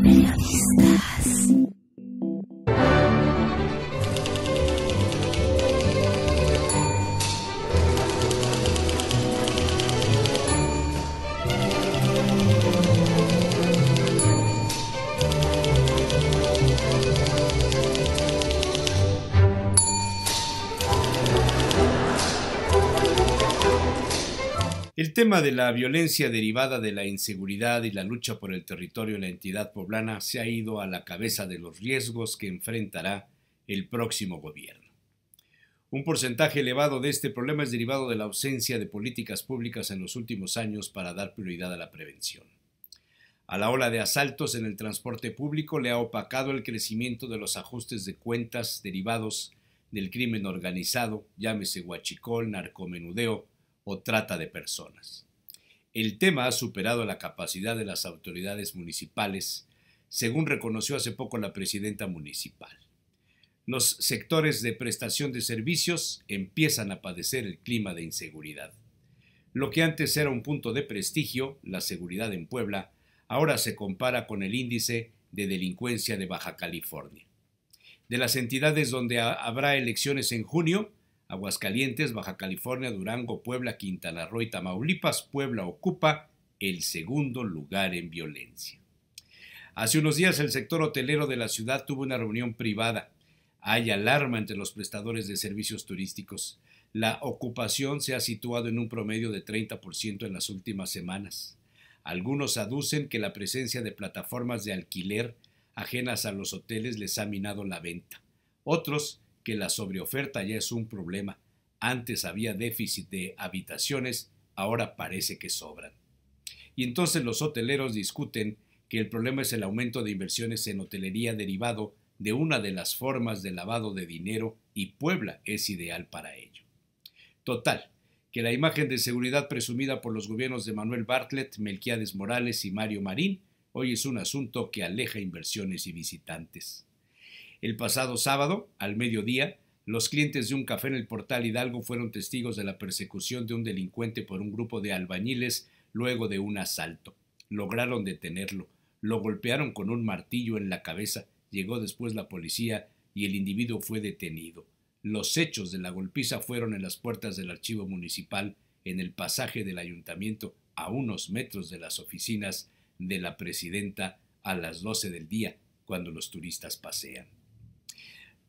melodistas. El tema de la violencia derivada de la inseguridad y la lucha por el territorio en la entidad poblana se ha ido a la cabeza de los riesgos que enfrentará el próximo gobierno. Un porcentaje elevado de este problema es derivado de la ausencia de políticas públicas en los últimos años para dar prioridad a la prevención. A la ola de asaltos en el transporte público le ha opacado el crecimiento de los ajustes de cuentas derivados del crimen organizado, llámese huachicol, narcomenudeo, o trata de personas. El tema ha superado la capacidad de las autoridades municipales, según reconoció hace poco la presidenta municipal. Los sectores de prestación de servicios empiezan a padecer el clima de inseguridad. Lo que antes era un punto de prestigio, la seguridad en Puebla, ahora se compara con el índice de delincuencia de Baja California. De las entidades donde habrá elecciones en junio, Aguascalientes, Baja California, Durango, Puebla, Quintana Roo y Tamaulipas, Puebla ocupa el segundo lugar en violencia. Hace unos días el sector hotelero de la ciudad tuvo una reunión privada. Hay alarma entre los prestadores de servicios turísticos. La ocupación se ha situado en un promedio de 30% en las últimas semanas. Algunos aducen que la presencia de plataformas de alquiler ajenas a los hoteles les ha minado la venta. Otros la sobreoferta ya es un problema. Antes había déficit de habitaciones, ahora parece que sobran. Y entonces los hoteleros discuten que el problema es el aumento de inversiones en hotelería derivado de una de las formas de lavado de dinero y Puebla es ideal para ello. Total, que la imagen de seguridad presumida por los gobiernos de Manuel Bartlett, Melquiades Morales y Mario Marín hoy es un asunto que aleja inversiones y visitantes. El pasado sábado, al mediodía, los clientes de un café en el portal Hidalgo fueron testigos de la persecución de un delincuente por un grupo de albañiles luego de un asalto. Lograron detenerlo, lo golpearon con un martillo en la cabeza, llegó después la policía y el individuo fue detenido. Los hechos de la golpiza fueron en las puertas del archivo municipal, en el pasaje del ayuntamiento, a unos metros de las oficinas de la presidenta a las doce del día, cuando los turistas pasean.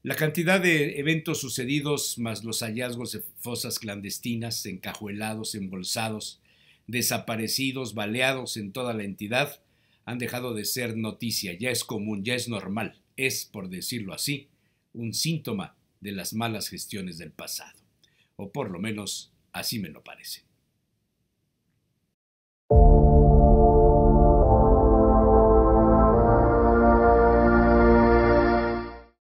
La cantidad de eventos sucedidos, más los hallazgos de fosas clandestinas, encajuelados, embolsados, desaparecidos, baleados en toda la entidad, han dejado de ser noticia, ya es común, ya es normal, es, por decirlo así, un síntoma de las malas gestiones del pasado, o por lo menos así me lo parece.